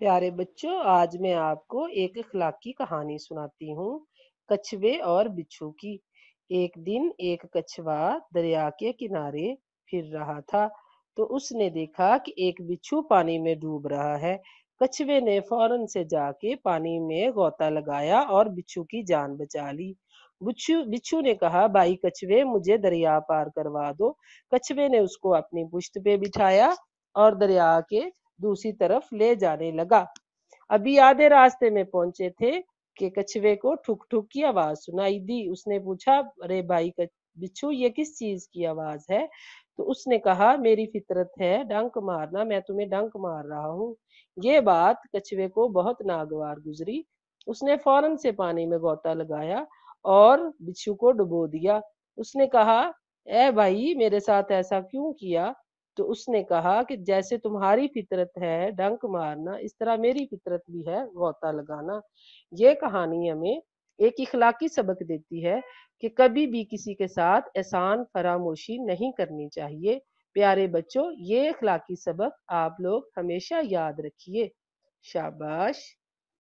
प्यारे बच्चों आज मैं आपको एक अखलाकी कहानी सुनाती हूँ कछुए और बिच्छू की एक दिन एक कछुआ दरिया के किनारे फिर रहा था तो उसने देखा कि एक बिच्छू पानी में डूब रहा है कछुए ने फौरन से जाके पानी में गोता लगाया और बिच्छू की जान बचा ली बिच्छू बिच्छू ने कहा भाई कछुए मुझे दरिया पार करवा दो कछुए ने उसको अपनी पुश्त पे बिठाया और दरिया के दूसरी तरफ ले जाने लगा अभी आधे रास्ते में पहुंचे थे कि कछुए को ठुक ठुक की आवाज सुनाई दी उसने पूछा अरे भाई बिच्छू ये किस चीज की आवाज है तो उसने कहा मेरी फितरत है डंक मारना मैं तुम्हें डंक मार रहा हूँ ये बात कछुए को बहुत नागवार गुजरी उसने फौरन से पानी में गोता लगाया और बिच्छू को डुबो दिया उसने कहा ए भाई मेरे साथ ऐसा क्यों किया तो उसने कहा कि जैसे तुम्हारी फितरत है डंक मारना इस तरह मेरी फितरत भी है गौता लगाना ये कहानी हमें एक इखलाकी सबक देती है कि कभी भी किसी के साथ एहसान फरामोशी नहीं करनी चाहिए प्यारे बच्चों ये अखलाकी सबक आप लोग हमेशा याद रखिए शाबाश